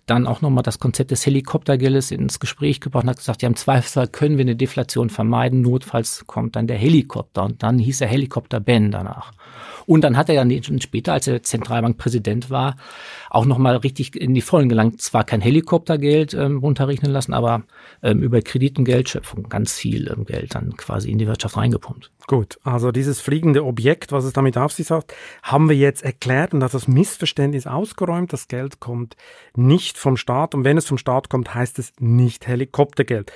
dann auch nochmal das Konzept des Helikoptergeldes ins Gespräch gebracht und hat gesagt, ja, im Zweifelsfall können wir eine Deflation vermeiden, notfalls kommt dann der Helikopter. Und dann hieß er Helikopter Ben danach. Und dann hat er ja später, als er Zentralbankpräsident war, auch nochmal richtig in die Vollen gelangt. Zwar kein Helikoptergeld ähm, runterrechnen lassen, aber ähm, über Kreditengeldschöpfung ganz viel ähm, Geld dann quasi in die Wirtschaft reingepumpt. Gut, also dieses fliegende Objekt, was es damit auf sich hat, haben wir jetzt erklärt und hat das Missverständnis ausgeräumt. Das Geld kommt nicht vom Staat und wenn es vom Staat kommt, heißt es nicht Helikoptergeld.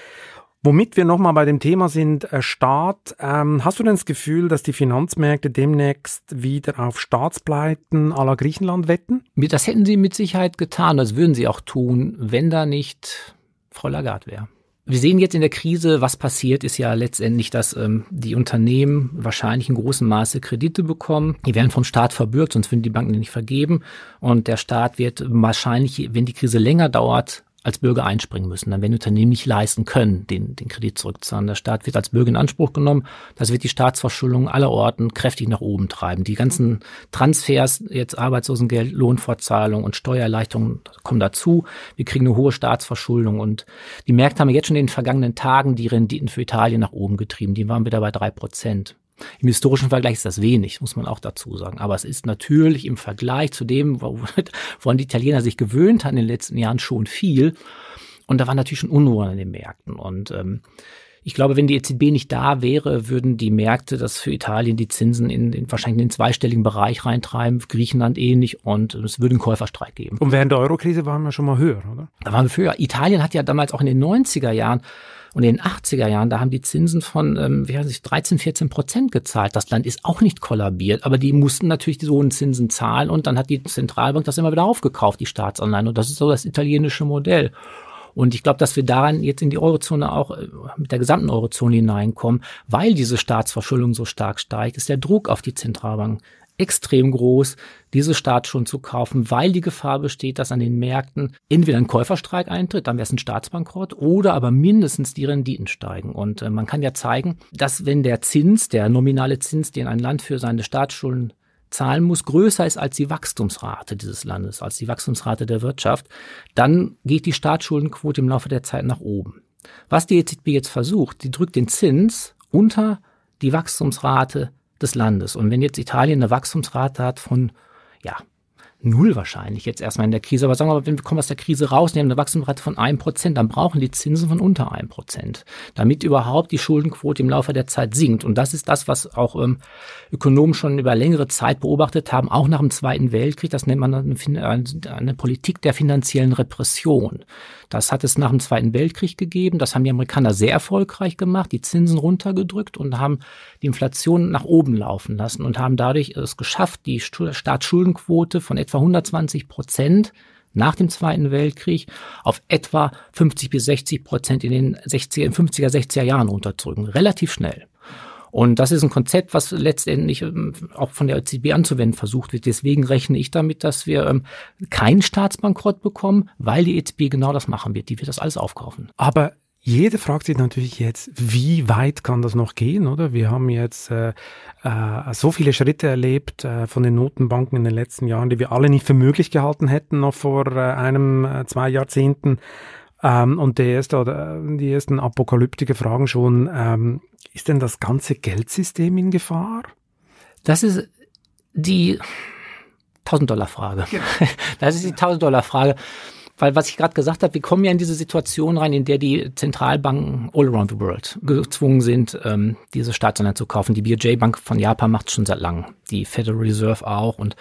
Womit wir nochmal bei dem Thema sind, äh, Staat. Ähm, hast du denn das Gefühl, dass die Finanzmärkte demnächst wieder auf Staatspleiten aller Griechenland wetten? Das hätten sie mit Sicherheit getan. Das würden sie auch tun, wenn da nicht Frau Lagarde wäre. Wir sehen jetzt in der Krise, was passiert, ist ja letztendlich, dass ähm, die Unternehmen wahrscheinlich in großem Maße Kredite bekommen. Die werden vom Staat verbürgt, sonst würden die Banken nicht vergeben. Und der Staat wird wahrscheinlich, wenn die Krise länger dauert, als Bürger einspringen müssen. Dann werden Unternehmen nicht leisten können, den, den Kredit zurückzahlen. Der Staat wird als Bürger in Anspruch genommen. Das wird die Staatsverschuldung aller Orten kräftig nach oben treiben. Die ganzen Transfers, jetzt Arbeitslosengeld, Lohnfortzahlung und Steuererleichterungen kommen dazu. Wir kriegen eine hohe Staatsverschuldung und die Märkte haben jetzt schon in den vergangenen Tagen die Renditen für Italien nach oben getrieben. Die waren wieder bei drei Prozent. Im historischen Vergleich ist das wenig, muss man auch dazu sagen. Aber es ist natürlich im Vergleich zu dem, woran die Italiener sich gewöhnt haben in den letzten Jahren, schon viel. Und da war natürlich schon Unruhe an den Märkten. Und ähm, ich glaube, wenn die EZB nicht da wäre, würden die Märkte das für Italien die Zinsen in, in wahrscheinlich in den zweistelligen Bereich reintreiben, Griechenland ähnlich und es würde einen Käuferstreik geben. Und während der Eurokrise waren wir schon mal höher, oder? Da waren wir höher. Italien hat ja damals auch in den 90er Jahren und in den 80er Jahren, da haben die Zinsen von, ähm, wie heißt es, 13, 14 Prozent gezahlt. Das Land ist auch nicht kollabiert, aber die mussten natürlich so hohen Zinsen zahlen und dann hat die Zentralbank das immer wieder aufgekauft, die Staatsanleihen. Und das ist so das italienische Modell. Und ich glaube, dass wir daran jetzt in die Eurozone auch äh, mit der gesamten Eurozone hineinkommen, weil diese Staatsverschuldung so stark steigt, ist der Druck auf die Zentralbank extrem groß, diese Staatsschulden zu kaufen, weil die Gefahr besteht, dass an den Märkten entweder ein Käuferstreik eintritt, dann wäre es ein Staatsbankrott, oder aber mindestens die Renditen steigen. Und äh, man kann ja zeigen, dass wenn der Zins, der nominale Zins, den ein Land für seine Staatsschulden zahlen muss, größer ist als die Wachstumsrate dieses Landes, als die Wachstumsrate der Wirtschaft, dann geht die Staatsschuldenquote im Laufe der Zeit nach oben. Was die EZB jetzt versucht, die drückt den Zins unter die Wachstumsrate des Landes. Und wenn jetzt Italien eine Wachstumsrate hat von, ja, null wahrscheinlich jetzt erstmal in der Krise, aber sagen wir mal, wenn wir kommen aus der Krise raus, nehmen eine Wachstumsrate von einem Prozent, dann brauchen die Zinsen von unter einem Prozent, damit überhaupt die Schuldenquote im Laufe der Zeit sinkt. Und das ist das, was auch ähm, Ökonomen schon über längere Zeit beobachtet haben, auch nach dem Zweiten Weltkrieg. Das nennt man eine, eine Politik der finanziellen Repression. Das hat es nach dem Zweiten Weltkrieg gegeben. Das haben die Amerikaner sehr erfolgreich gemacht, die Zinsen runtergedrückt und haben die Inflation nach oben laufen lassen und haben dadurch es geschafft, die Staatsschuldenquote von etwa 120 Prozent nach dem Zweiten Weltkrieg auf etwa 50 bis 60 Prozent in den 60er, 50er, 60er Jahren runterzurücken. Relativ schnell. Und das ist ein Konzept, was letztendlich ähm, auch von der EZB anzuwenden versucht wird. Deswegen rechne ich damit, dass wir ähm, keinen Staatsbankrott bekommen, weil die EZB genau das machen wird. Die wird das alles aufkaufen. Aber jeder fragt sich natürlich jetzt, wie weit kann das noch gehen, oder? Wir haben jetzt äh, äh, so viele Schritte erlebt äh, von den Notenbanken in den letzten Jahren, die wir alle nicht für möglich gehalten hätten, noch vor äh, einem, äh, zwei Jahrzehnten. Ähm, und der erste, oder äh, die ersten apokalyptische Fragen schon, ähm, ist denn das ganze Geldsystem in Gefahr? Das ist die 1000-Dollar-Frage. Ja. Genau. Das ist die 1000-Dollar-Frage. Weil was ich gerade gesagt habe, wir kommen ja in diese Situation rein, in der die Zentralbanken all around the world gezwungen sind, ähm, diese Staatsanleihen zu kaufen. Die BOJ-Bank von Japan macht schon seit langem, die Federal Reserve auch und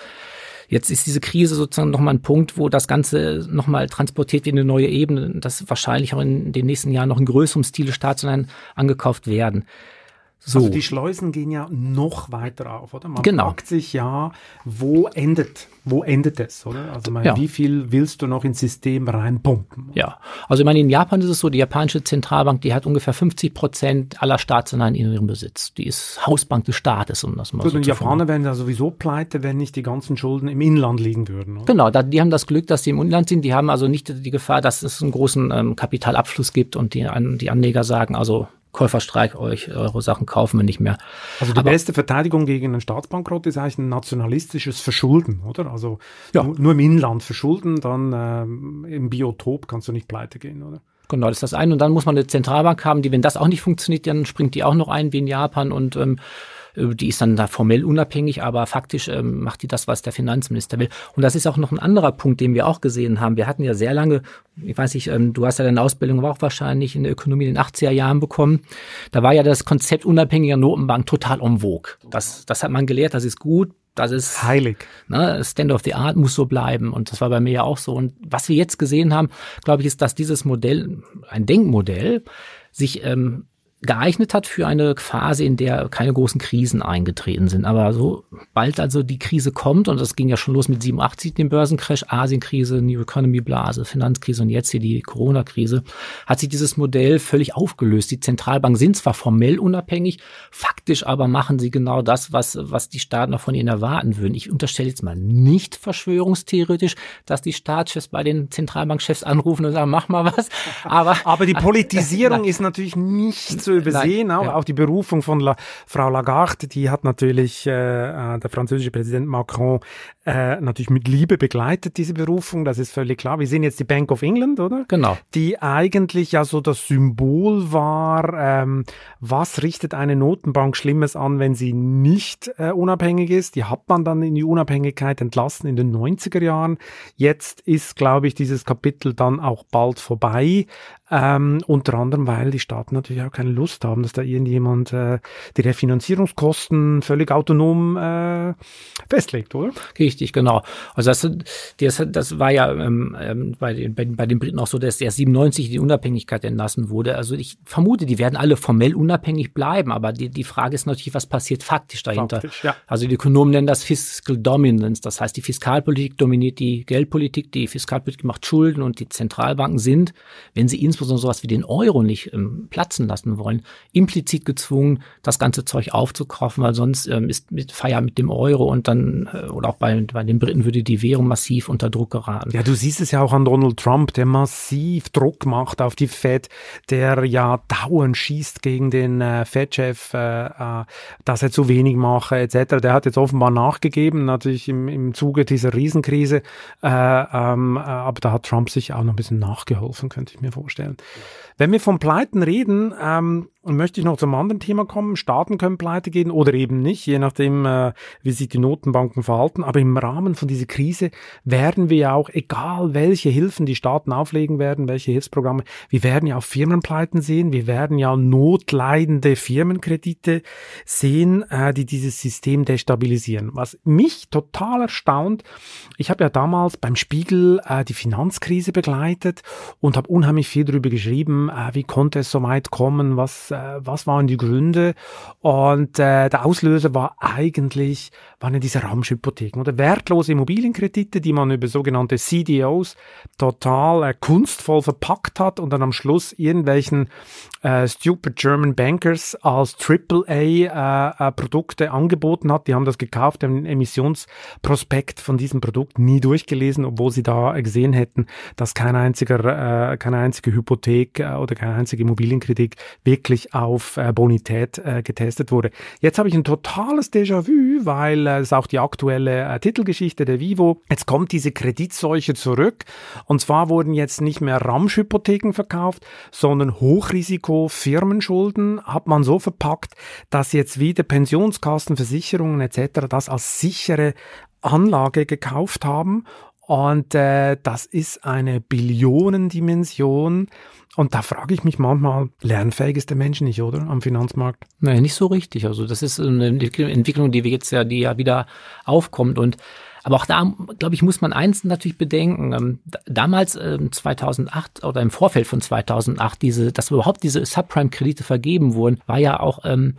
Jetzt ist diese Krise sozusagen nochmal ein Punkt, wo das Ganze nochmal transportiert in eine neue Ebene, dass wahrscheinlich auch in den nächsten Jahren noch in größerem Stile Staatsanleihen angekauft werden. So. Also die Schleusen gehen ja noch weiter auf, oder? Man genau. fragt sich ja, wo endet, wo endet es, oder? Also meine, ja. wie viel willst du noch ins System reinpumpen? Ja, also ich meine, in Japan ist es so, die japanische Zentralbank, die hat ungefähr 50 Prozent aller Staatsanleihen in ihrem Besitz. Die ist Hausbank des Staates, um das mal Gut, so und die Japaner wären ja sowieso pleite, wenn nicht die ganzen Schulden im Inland liegen würden. Oder? Genau, da, die haben das Glück, dass sie im Inland sind. Die haben also nicht die Gefahr, dass es einen großen ähm, Kapitalabfluss gibt und die, an, die Anleger sagen, also Käuferstreik euch eure Sachen kaufen wir nicht mehr. Also die Aber beste Verteidigung gegen einen Staatsbankrott ist eigentlich ein nationalistisches Verschulden, oder? Also ja. nur, nur, im Inland verschulden, dann ähm, im Biotop kannst du nicht pleite gehen, oder? Genau, das ist das eine. Und dann muss man eine Zentralbank haben, die, wenn das auch nicht funktioniert, dann springt die auch noch ein, wie in Japan und ähm, die ist dann da formell unabhängig, aber faktisch ähm, macht die das, was der Finanzminister will. Und das ist auch noch ein anderer Punkt, den wir auch gesehen haben. Wir hatten ja sehr lange, ich weiß nicht, ähm, du hast ja deine Ausbildung auch wahrscheinlich in der Ökonomie in den 80er Jahren bekommen. Da war ja das Konzept unabhängiger Notenbank total en vogue. Das, das hat man gelehrt, das ist gut, das ist heilig. Ne, Stand of the Art muss so bleiben. Und das war bei mir ja auch so. Und was wir jetzt gesehen haben, glaube ich, ist, dass dieses Modell, ein Denkmodell, sich ähm, geeignet hat für eine Phase, in der keine großen Krisen eingetreten sind. Aber so bald also die Krise kommt, und das ging ja schon los mit 87, dem Börsencrash, Asienkrise, New Economy Blase, Finanzkrise und jetzt hier die Corona-Krise, hat sich dieses Modell völlig aufgelöst. Die Zentralbanken sind zwar formell unabhängig, faktisch aber machen sie genau das, was, was die Staaten auch von ihnen erwarten würden. Ich unterstelle jetzt mal nicht verschwörungstheoretisch, dass die Staatschefs bei den Zentralbankchefs anrufen und sagen, mach mal was. Aber, aber die Politisierung ist natürlich nicht zu übersehen. auch, ne? ja. auch, die Berufung von La Frau Lagarde, die hat natürlich äh, äh der französische Präsident Macron äh, natürlich mit Liebe begleitet, diese Berufung, das ist völlig klar. Wir sehen jetzt die Bank of England, oder? Genau. Die eigentlich ja so das Symbol war, ähm, was richtet eine Notenbank Schlimmes an, wenn sie nicht äh, unabhängig ist. Die hat man dann in die Unabhängigkeit entlassen in den 90er Jahren. Jetzt ist, glaube ich, dieses Kapitel dann auch bald vorbei. Ähm, unter anderem, weil die Staaten natürlich auch keine Lust haben, dass da irgendjemand äh, die Refinanzierungskosten völlig autonom äh, festlegt, oder? ich richtig, genau. Also das, das, das war ja ähm, ähm, bei, den, bei, bei den Briten auch so, dass erst 97 die Unabhängigkeit entlassen wurde. Also ich vermute, die werden alle formell unabhängig bleiben, aber die, die Frage ist natürlich, was passiert faktisch dahinter. Faktisch, ja. Also die Ökonomen nennen das Fiscal Dominance, das heißt, die Fiskalpolitik dominiert die Geldpolitik, die Fiskalpolitik macht Schulden und die Zentralbanken sind, wenn sie insbesondere sowas wie den Euro nicht ähm, platzen lassen wollen, implizit gezwungen, das ganze Zeug aufzukaufen, weil sonst ähm, ist mit Feier mit dem Euro und dann äh, oder auch bei bei, den Briten würde die Währung massiv unter Druck geraten. Ja, du siehst es ja auch an Donald Trump, der massiv Druck macht auf die Fed, der ja dauernd schießt gegen den äh, Fed-Chef, äh, äh dass er zu wenig mache etc. Der hat jetzt offenbar nachgegeben, natürlich im, im Zuge dieser Riesenkrise, äh, ähm, äh, aber da hat Trump sich auch noch ein bisschen nachgeholfen, könnte ich mir vorstellen. Wenn wir von Pleiten reden, ähm, und möchte ich noch zum anderen Thema kommen. Staaten können pleite gehen oder eben nicht, je nachdem, äh, wie sich die Notenbanken verhalten. Aber im Rahmen von dieser Krise werden wir ja auch, egal welche Hilfen die Staaten auflegen werden, welche Hilfsprogramme, wir werden ja auch Firmenpleiten sehen, wir werden ja notleidende Firmenkredite sehen, äh, die dieses System destabilisieren. Was mich total erstaunt, ich habe ja damals beim Spiegel äh, die Finanzkrise begleitet und habe unheimlich viel darüber geschrieben, äh, wie konnte es so weit kommen, was was, äh, was waren die Gründe? Und äh, der Auslöser war eigentlich, waren ja diese Ramschhypotheken oder wertlose Immobilienkredite, die man über sogenannte CDOs total äh, kunstvoll verpackt hat und dann am Schluss irgendwelchen äh, stupid German Bankers als AAA-Produkte äh, äh, angeboten hat. Die haben das gekauft, haben den Emissionsprospekt von diesem Produkt nie durchgelesen, obwohl sie da gesehen hätten, dass kein einziger, äh, keine einzige Hypothek äh, oder keine einzige Immobilienkredit wirklich wirklich auf äh, Bonität äh, getestet wurde. Jetzt habe ich ein totales Déjà-vu, weil äh, es auch die aktuelle äh, Titelgeschichte der Vivo. Jetzt kommt diese Kreditseuche zurück. Und zwar wurden jetzt nicht mehr Ramschhypotheken verkauft, sondern Hochrisiko-Firmenschulden hat man so verpackt, dass jetzt wieder Pensionskassen, Versicherungen etc. das als sichere Anlage gekauft haben und äh, das ist eine Billionendimension. Und da frage ich mich manchmal, lernfähig ist der Mensch nicht, oder? Am Finanzmarkt? Nein, nicht so richtig. Also das ist eine Entwicklung, die wir jetzt ja, die ja wieder aufkommt. Und aber auch da, glaube ich, muss man eins natürlich bedenken. Ähm, damals, 2008 ähm, oder im Vorfeld von 2008, diese, dass überhaupt diese Subprime-Kredite vergeben wurden, war ja auch ähm,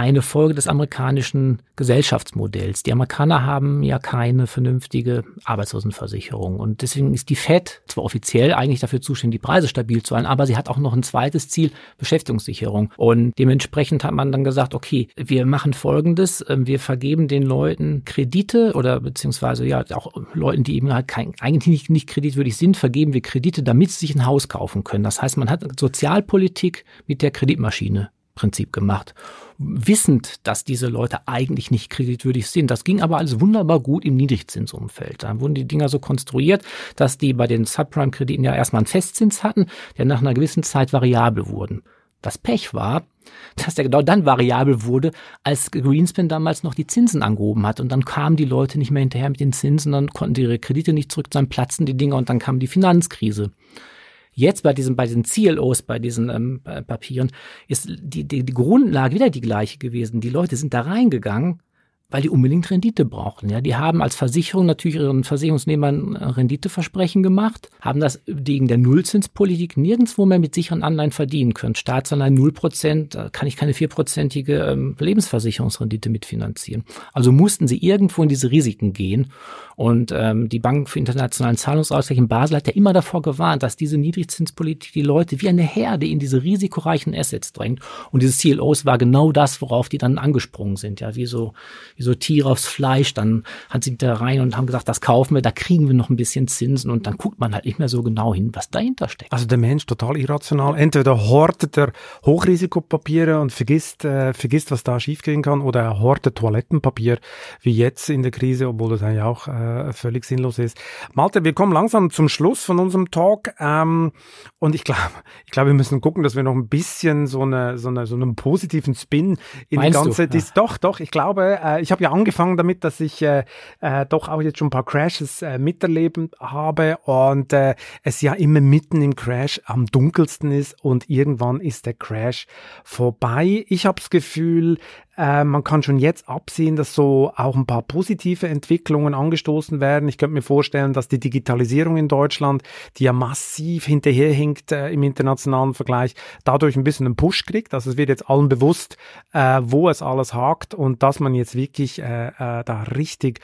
eine Folge des amerikanischen Gesellschaftsmodells. Die Amerikaner haben ja keine vernünftige Arbeitslosenversicherung und deswegen ist die Fed zwar offiziell eigentlich dafür zuständig, die Preise stabil zu halten, aber sie hat auch noch ein zweites Ziel, Beschäftigungssicherung. Und dementsprechend hat man dann gesagt, okay, wir machen Folgendes, ähm, wir vergeben den Leuten Kredite oder beziehungsweise ja auch Leuten, die eben halt kein, eigentlich nicht, nicht kreditwürdig sind, vergeben wir Kredite, damit sie sich ein Haus kaufen können. Das heißt, man hat Sozialpolitik mit der Kreditmaschine Prinzip gemacht, wissend, dass diese Leute eigentlich nicht kreditwürdig sind. Das ging aber alles wunderbar gut im Niedrigzinsumfeld. Da wurden die Dinger so konstruiert, dass die bei den Subprime-Krediten ja erstmal einen Festzins hatten, der nach einer gewissen Zeit variabel wurden. Das Pech war, dass der genau dann variabel wurde, als Greenspan damals noch die Zinsen angehoben hat. Und dann kamen die Leute nicht mehr hinterher mit den Zinsen, dann konnten ihre Kredite nicht zurückzahlen, platzten die Dinger und dann kam die Finanzkrise. Jetzt bei diesen, bei diesen CLOs, bei diesen ähm, Papieren, ist die, die, die Grundlage wieder die gleiche gewesen. Die Leute sind da reingegangen weil die unbedingt Rendite brauchen. Ja, die haben als Versicherung natürlich ihren Versicherungsnehmern äh, Renditeversprechen gemacht, haben das wegen der Nullzinspolitik nirgendwo mehr mit sicheren Anleihen verdienen können. Staatsanleihen 0%, kann ich keine vierprozentige ähm, Lebensversicherungsrendite mitfinanzieren. Also mussten sie irgendwo in diese Risiken gehen. Und ähm, die Bank für internationalen Zahlungsausgleich in Basel hat ja immer davor gewarnt, dass diese Niedrigzinspolitik die Leute wie eine Herde in diese risikoreichen Assets drängt. Und diese CLOs war genau das, worauf die dann angesprungen sind. Ja, wie so wie so Tiere aufs Fleisch, dann hat sie da rein und haben gesagt, das kaufen wir, da kriegen wir noch ein bisschen Zinsen und dann guckt man halt nicht mehr so genau hin, was dahinter steckt. Also der Mensch total irrational. Entweder hortet er Hochrisikopapiere und vergisst, äh, vergisst, was da schiefgehen kann, oder er hortet Toilettenpapier, wie jetzt in der Krise, obwohl das eigentlich auch äh, völlig sinnlos ist. Malte, wir kommen langsam zum Schluss von unserem Talk ähm, und ich glaube, ich glaube, wir müssen gucken, dass wir noch ein bisschen so eine, so eine, so einen positiven Spin in Meinst die ganze, du? Ja. Dies, doch, doch, ich glaube, äh, ich ich habe ja angefangen damit, dass ich äh, äh, doch auch jetzt schon ein paar Crashes äh, miterleben habe und äh, es ja immer mitten im Crash am dunkelsten ist und irgendwann ist der Crash vorbei. Ich habe das Gefühl, äh, man kann schon jetzt absehen, dass so auch ein paar positive Entwicklungen angestoßen werden. Ich könnte mir vorstellen, dass die Digitalisierung in Deutschland, die ja massiv hinterherhinkt äh, im internationalen Vergleich, dadurch ein bisschen einen Push kriegt. Also es wird jetzt allen bewusst, äh, wo es alles hakt und dass man jetzt wirklich äh, äh, da richtig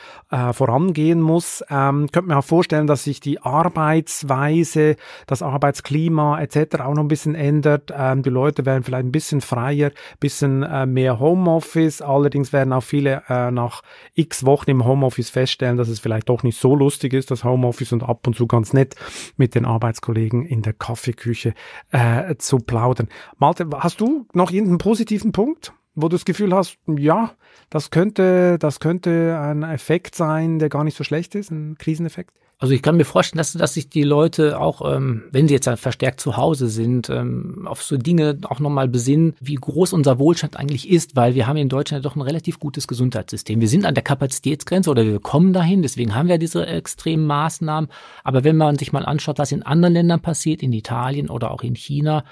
vorangehen muss. Ähm, könnte mir auch vorstellen, dass sich die Arbeitsweise, das Arbeitsklima etc. auch noch ein bisschen ändert. Ähm, die Leute werden vielleicht ein bisschen freier, ein bisschen mehr Homeoffice. Homeoffice. Allerdings werden auch viele äh, nach x Wochen im Homeoffice feststellen, dass es vielleicht doch nicht so lustig ist, das Homeoffice und ab und zu ganz nett mit den Arbeitskollegen in der Kaffeeküche äh, zu plaudern. Malte, hast du noch irgendeinen positiven Punkt? wo du das Gefühl hast, ja, das könnte, das könnte ein Effekt sein, der gar nicht so schlecht ist, ein Kriseneffekt? Also ich kann mir vorstellen, dass, dass sich die Leute auch, ähm, wenn sie jetzt dann halt verstärkt zu Hause sind, ähm, auf so Dinge auch nochmal besinnen, wie groß unser Wohlstand eigentlich ist, weil wir haben in Deutschland doch ein relativ gutes Gesundheitssystem. Wir sind an der Kapazitätsgrenze oder wir kommen dahin, deswegen haben wir diese extremen Maßnahmen. Aber wenn man sich mal anschaut, was in anderen Ländern passiert, in Italien oder auch in China,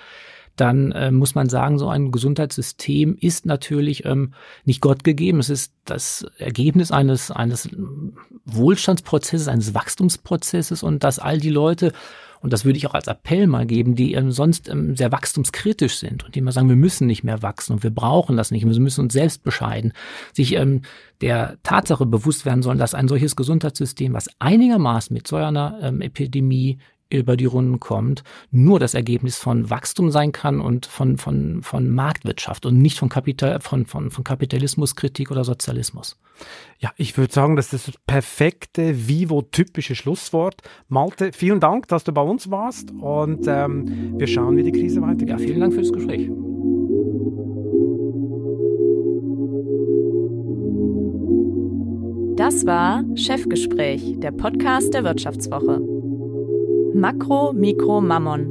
dann äh, muss man sagen, so ein Gesundheitssystem ist natürlich ähm, nicht Gott gegeben. Es ist das Ergebnis eines, eines Wohlstandsprozesses, eines Wachstumsprozesses und dass all die Leute und das würde ich auch als Appell mal geben, die ähm, sonst ähm, sehr wachstumskritisch sind und die immer sagen, wir müssen nicht mehr wachsen und wir brauchen das nicht, wir müssen uns selbst bescheiden, sich ähm, der Tatsache bewusst werden sollen, dass ein solches Gesundheitssystem, was einigermaßen mit so einer ähm, Epidemie über die Runden kommt, nur das Ergebnis von Wachstum sein kann und von, von, von Marktwirtschaft und nicht von, Kapital, von, von, von Kapitalismuskritik oder Sozialismus. Ja, ich würde sagen, das ist das perfekte Vivo-typische Schlusswort. Malte, vielen Dank, dass du bei uns warst und ähm, wir schauen, wie die Krise weitergeht. Ja, vielen Dank für das Gespräch. Das war Chefgespräch, der Podcast der Wirtschaftswoche. Makro, Mikro, Mammon.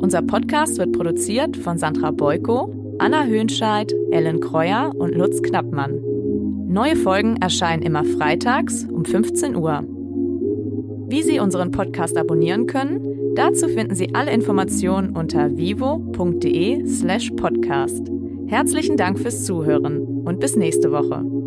Unser Podcast wird produziert von Sandra Beuko, Anna Höhnscheid, Ellen Kreuer und Lutz Knappmann. Neue Folgen erscheinen immer freitags um 15 Uhr. Wie Sie unseren Podcast abonnieren können, dazu finden Sie alle Informationen unter vivo.de/podcast. slash Herzlichen Dank fürs Zuhören und bis nächste Woche.